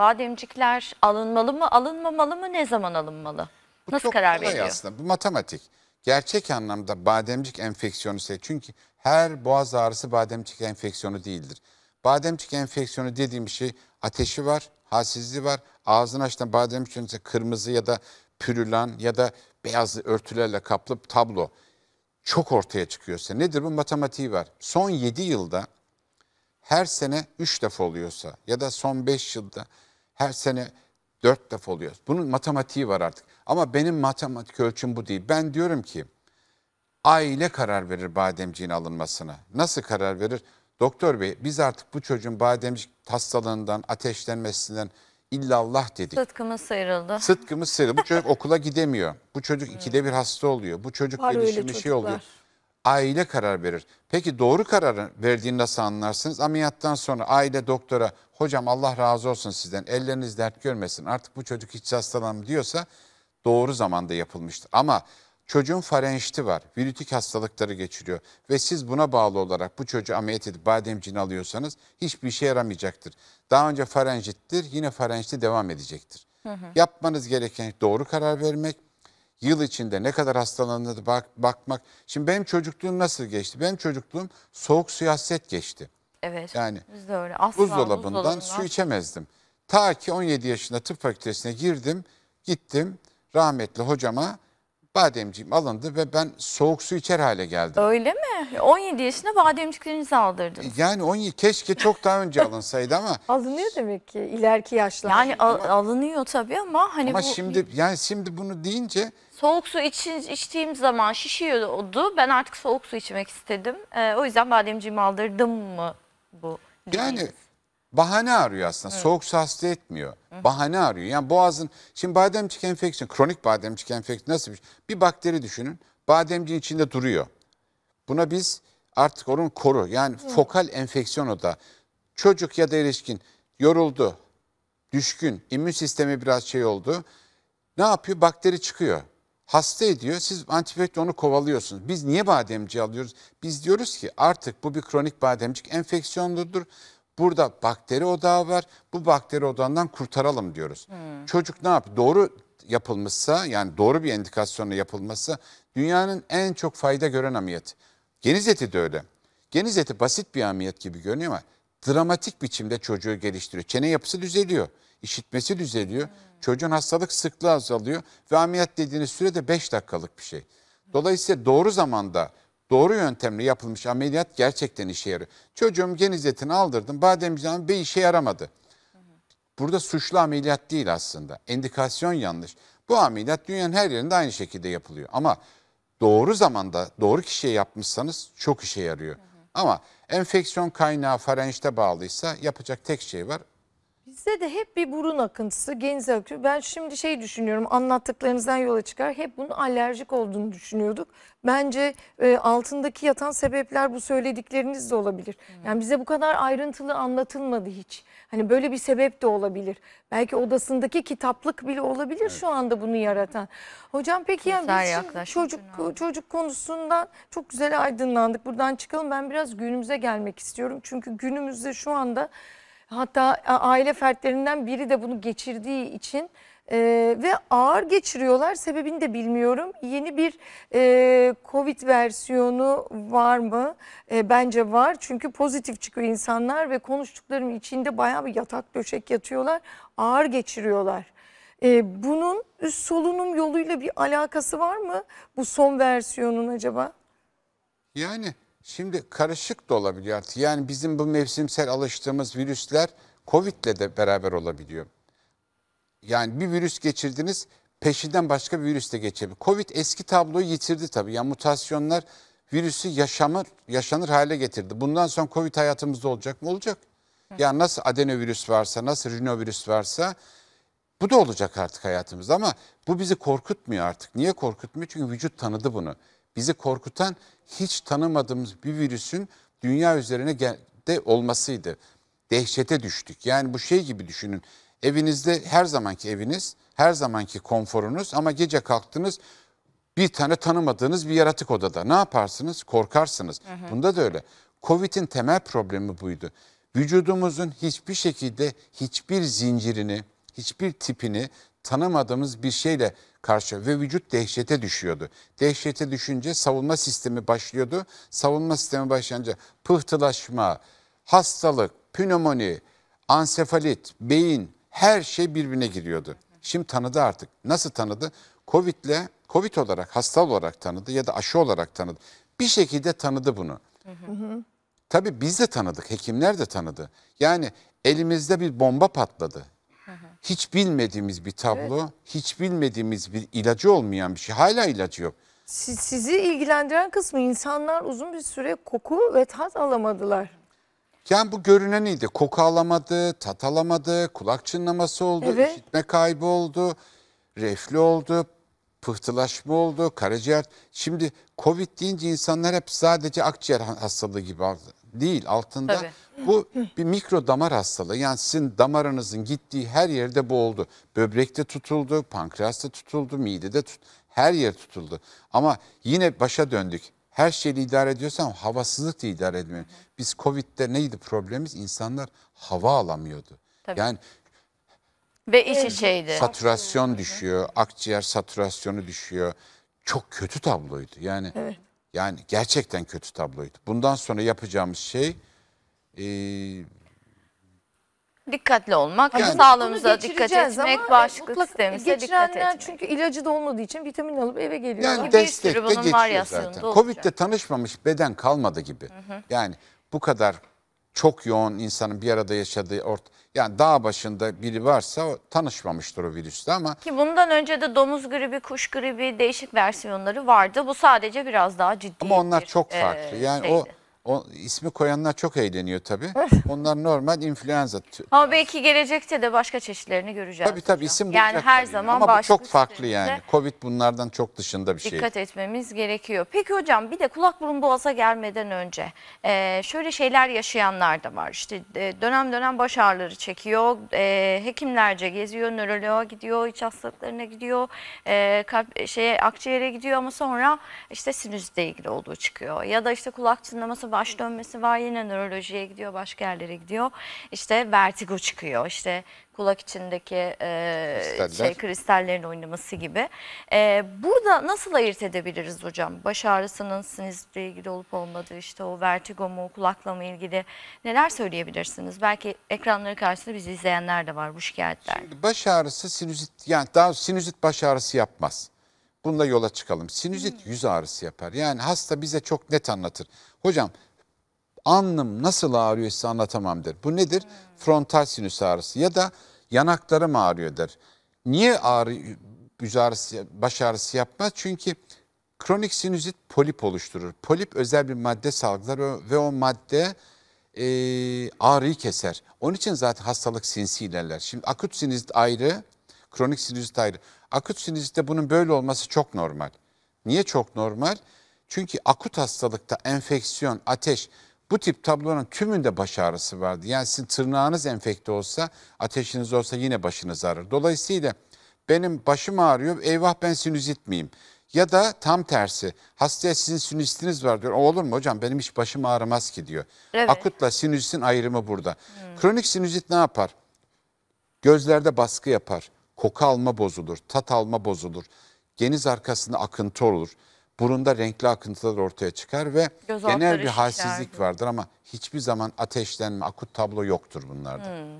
bademcikler alınmalı mı, alınmamalı mı, ne zaman alınmalı? Bu Nasıl çok karar kolay aslında. Bu matematik. Gerçek anlamda bademcik enfeksiyonu ise çünkü her boğaz ağrısı bademcik enfeksiyonu değildir. Bademcik enfeksiyonu dediğim şey ateşi var, halsizliği var. Ağzını açtan bademcik önünde kırmızı ya da pürülen ya da beyaz örtülerle kaplı tablo çok ortaya çıkıyorsa nedir bu matematiği var. Son 7 yılda her sene 3 defa oluyorsa ya da son 5 yılda her sene dört defa oluyoruz. Bunun matematiği var artık. Ama benim matematik ölçüm bu değil. Ben diyorum ki aile karar verir bademciğin alınmasına. Nasıl karar verir? Doktor bey biz artık bu çocuğun bademcik hastalığından, ateşlenmesinden illallah dedik. Sıtkımız sıyrıldı. Sıtkımız sıyrıldı. Bu çocuk okula gidemiyor. Bu çocuk ikide bir hasta oluyor. Bu çocuk Var gelişimi şey oluyor aile karar verir. Peki doğru kararı verdiğini nasıl anlarsınız? Ameliyattan sonra aile doktora hocam Allah razı olsun sizden elleriniz dert görmesin artık bu çocuk hiç hastalanmıyor diyorsa doğru zamanda yapılmıştır. Ama çocuğun farenjiti var virütik hastalıkları geçiriyor ve siz buna bağlı olarak bu çocuğu ameliyat edip bademciğini alıyorsanız hiçbir işe yaramayacaktır. Daha önce farenjittir yine farenjiti devam edecektir. Hı hı. Yapmanız gereken doğru karar vermek yıl içinde ne kadar hastalandığına bak, bakmak. Şimdi benim çocukluğum nasıl geçti? Benim çocukluğum soğuk siyaset geçti. Evet. Yani biz de öyle. Asla buzdolabından, buzdolabından su içemezdim. Ta ki 17 yaşında tıp fakültesine girdim, gittim rahmetli hocama bademciğim alındı ve ben soğuk su içer hale geldim. Öyle mi? 17 yaşında bademciklerinizi aldırdınız. Yani 17 keşke çok daha önce alınsaydı ama. Alınıyor demek ki ileriki yaşlarda. Yani al, ama, alınıyor tabii ama hani ama bu. Ama şimdi yani şimdi bunu deyince. Soğuk su iç, içtiğim zaman şişiyordu. Ben artık soğuk su içmek istedim. Ee, o yüzden bademciğimi aldırdım mı bu? Diyeceğiz. Yani bahane arıyor aslında. Evet. Soğuk su hasta etmiyor. Hı. Bahane arıyor. Yani boğazın şimdi bademcik enfeksiyon, kronik bademcik enfeksiyon nasıl bir şey? Bir bakteri düşünün. Bademciğin içinde duruyor. Buna biz artık onun koru yani Hı. fokal enfeksiyon o da. Çocuk ya da erişkin yoruldu, düşkün, immün sistemi biraz şey oldu. Ne yapıyor? Bakteri çıkıyor. Hasta ediyor. Siz antibiyotik onu kovalıyorsunuz. Biz niye bademci alıyoruz? Biz diyoruz ki artık bu bir kronik bademcik enfeksiyonludur. Burada bakteri odağı var. Bu bakteri odağından kurtaralım diyoruz. Hmm. Çocuk ne yap? Doğru yapılmışsa yani doğru bir indikasyonla yapılması dünyanın en çok fayda gören ameliyatı. Geniz eti de öyle. Geniz eti basit bir ameliyat gibi görünüyor ama dramatik biçimde çocuğu geliştiriyor. Çene yapısı düzeliyor. işitmesi düzeliyor. Hmm. Çocuğun hastalık sıklığı azalıyor ve ameliyat dediğiniz sürede 5 dakikalık bir şey. Dolayısıyla doğru zamanda Doğru yöntemle yapılmış ameliyat gerçekten işe yarıyor. Çocuğum genizetini etini aldırdım. Bademciğim bir işe yaramadı. Burada suçlu ameliyat değil aslında. Endikasyon yanlış. Bu ameliyat dünyanın her yerinde aynı şekilde yapılıyor. Ama doğru zamanda doğru kişiye yapmışsanız çok işe yarıyor. Ama enfeksiyon kaynağı farenjte bağlıysa yapacak tek şey var Size de hep bir burun akıntısı, geniz akıyor. Ben şimdi şey düşünüyorum anlattıklarınızdan yola çıkar hep bunun alerjik olduğunu düşünüyorduk. Bence e, altındaki yatan sebepler bu söyledikleriniz de olabilir. Yani bize bu kadar ayrıntılı anlatılmadı hiç. Hani böyle bir sebep de olabilir. Belki odasındaki kitaplık bile olabilir şu anda bunu yaratan. Hocam peki yani biz şimdi çocuk çocuk konusundan çok güzel aydınlandık. Buradan çıkalım ben biraz günümüze gelmek istiyorum. Çünkü günümüzde şu anda Hatta aile fertlerinden biri de bunu geçirdiği için e, ve ağır geçiriyorlar. Sebebini de bilmiyorum. Yeni bir e, Covid versiyonu var mı? E, bence var. Çünkü pozitif çıkıyor insanlar ve konuştuklarım içinde bayağı bir yatak döşek yatıyorlar. Ağır geçiriyorlar. E, bunun üst solunum yoluyla bir alakası var mı bu son versiyonun acaba? Yani Şimdi karışık da olabiliyor artık. Yani bizim bu mevsimsel alıştığımız virüsler Covid'le de beraber olabiliyor. Yani bir virüs geçirdiniz, peşinden başka bir virüs de geçebilir. Covid eski tabloyu yitirdi tabii. Yani mutasyonlar virüsü yaşamır, yaşanır hale getirdi. Bundan sonra Covid hayatımızda olacak mı? Olacak. Yani nasıl adenovirüs varsa, nasıl rinovirüs varsa bu da olacak artık hayatımızda ama bu bizi korkutmuyor artık. Niye korkutmuyor? Çünkü vücut tanıdı bunu bizi korkutan hiç tanımadığımız bir virüsün dünya üzerine de olmasıydı. Dehşete düştük. Yani bu şey gibi düşünün. Evinizde her zamanki eviniz, her zamanki konforunuz ama gece kalktınız bir tane tanımadığınız bir yaratık odada. Ne yaparsınız? Korkarsınız. Hı hı. Bunda da öyle. Covid'in temel problemi buydu. Vücudumuzun hiçbir şekilde hiçbir zincirini, hiçbir tipini tanımadığımız bir şeyle karşı ve vücut dehşete düşüyordu. Dehşete düşünce savunma sistemi başlıyordu. Savunma sistemi başlayınca pıhtılaşma, hastalık, pnömoni, ansefalit, beyin her şey birbirine giriyordu. Şimdi tanıdı artık. Nasıl tanıdı? Covid'le Covid olarak, hasta olarak tanıdı ya da aşı olarak tanıdı. Bir şekilde tanıdı bunu. Hı Tabii biz de tanıdık, hekimler de tanıdı. Yani elimizde bir bomba patladı hiç bilmediğimiz bir tablo, evet. hiç bilmediğimiz bir ilacı olmayan bir şey. Hala ilacı yok. Siz, sizi ilgilendiren kısmı insanlar uzun bir süre koku ve tat alamadılar. Yani bu görünen iyiydi. Koku alamadı, tat alamadı, kulak çınlaması oldu, evet. işitme kaybı oldu, reflü oldu, pıhtılaşma oldu, karaciğer. Şimdi Covid deyince insanlar hep sadece akciğer hastalığı gibi aldı değil altında. Tabii. Bu bir mikro damar hastalığı. Yani sizin damarınızın gittiği her yerde bu oldu. Böbrekte tutuldu, pankreasta tutuldu, midede tut her yer tutuldu. Ama yine başa döndük. Her şeyi idare ediyorsam havasızlık da idare edemiyorum. Biz Covid'de neydi problemimiz? İnsanlar hava alamıyordu. Tabii. Yani ve iç içeydi. saturasyon düşüyor, akciğer saturasyonu düşüyor. Çok kötü tabloydu. Yani evet. Yani gerçekten kötü tabloydu. Bundan sonra yapacağımız şey e, Dikkatli olmak, Yani- sağlığımıza dikkat geçireceğiz etmek, ama bağışıklık mutlaka sistemimize dikkat geçirenler etmek. çünkü ilacı da olmadığı için vitamin alıp eve geliyorlar. yani Bir sürü destekte bunun geçiyor zaten. Covid'de tanışmamış beden kalmadı gibi. Yani bu kadar çok yoğun insanın bir arada yaşadığı ort yani dağ başında biri varsa o, tanışmamıştır o virüste ama Ki bundan önce de domuz gribi, kuş gribi değişik versiyonları vardı. Bu sadece biraz daha ciddi. ama onlar bir, çok e, farklı. Yani o o, ismi koyanlar çok eğleniyor tabii. Onlar normal influenza. Ama belki gelecekte de başka çeşitlerini göreceğiz. Tabii tabii isim Yani her tabii. zaman Ama bu çok farklı yani. Covid bunlardan çok dışında bir şey. Dikkat etmemiz gerekiyor. Peki hocam bir de kulak burun boğaza gelmeden önce e, şöyle şeyler yaşayanlar da var. İşte e, dönem dönem baş ağrıları çekiyor, e, hekimlerce geziyor, nöroloğa gidiyor, iç hastalıklarına gidiyor, e, şeye, akciğere gidiyor ama sonra işte sinüzle ilgili olduğu çıkıyor. Ya da işte kulak çınlaması baş dönmesi var. Yine nörolojiye gidiyor, başka yerlere gidiyor. İşte vertigo çıkıyor. işte kulak içindeki e, şey, kristallerin oynaması gibi. E, burada nasıl ayırt edebiliriz hocam? Baş ağrısının sinizle ilgili olup olmadığı, işte o vertigo mu, kulakla mı ilgili neler söyleyebilirsiniz? Belki ekranları karşısında bizi izleyenler de var bu şikayetler. Şimdi baş ağrısı sinüzit, yani daha sinüzit baş ağrısı yapmaz. Bununla yola çıkalım. Sinüzit hmm. yüz ağrısı yapar. Yani hasta bize çok net anlatır. Hocam alnım nasıl ağrıyor size anlatamam der. Bu nedir? Frontal sinüs ağrısı ya da yanaklarım ağrıyor der. Niye ağrı, yüz ağrısı, baş ağrısı yapmaz? Çünkü kronik sinüzit polip oluşturur. Polip özel bir madde salgılar ve o madde e, ağrıyı keser. Onun için zaten hastalık sinsi ilerler. Şimdi akut sinüzit ayrı, kronik sinüzit ayrı. Akut sinüzitte bunun böyle olması çok normal. Niye çok normal? Çünkü akut hastalıkta enfeksiyon, ateş bu tip tablonun tümünde baş ağrısı vardı. Yani sizin tırnağınız enfekte olsa, ateşiniz olsa yine başınız ağrır. Dolayısıyla benim başım ağrıyor, eyvah ben sinüzit miyim? Ya da tam tersi hastaya sizin sinüzitiniz var diyor. O olur mu hocam benim hiç başım ağrımaz ki diyor. Evet. Akutla sinüzitin ayrımı burada. Hmm. Kronik sinüzit ne yapar? Gözlerde baskı yapar koku alma bozulur, tat alma bozulur. Geniz arkasında akıntı olur. Burunda renkli akıntılar ortaya çıkar ve Göz genel bir halsizlik vardır ama hiçbir zaman ateşlenme, akut tablo yoktur bunlarda. Hmm.